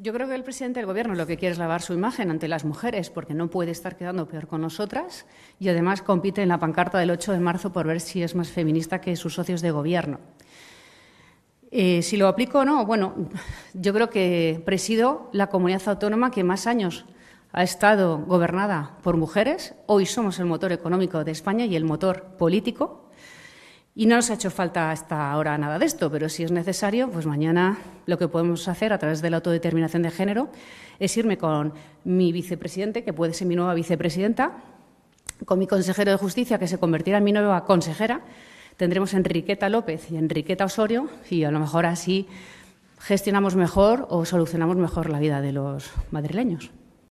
Yo creo que el presidente del Gobierno lo que quiere es lavar su imagen ante las mujeres, porque no puede estar quedando peor con nosotras y además compite en la pancarta del 8 de marzo por ver si es más feminista que sus socios de Gobierno. Eh, si lo aplico o no, bueno, yo creo que presido la comunidad autónoma que más años ha estado gobernada por mujeres. Hoy somos el motor económico de España y el motor político y no nos ha hecho falta hasta ahora nada de esto, pero si es necesario, pues mañana lo que podemos hacer a través de la autodeterminación de género es irme con mi vicepresidente, que puede ser mi nueva vicepresidenta, con mi consejero de justicia, que se convertirá en mi nueva consejera. Tendremos Enriqueta López y Enriqueta Osorio, y a lo mejor así gestionamos mejor o solucionamos mejor la vida de los madrileños.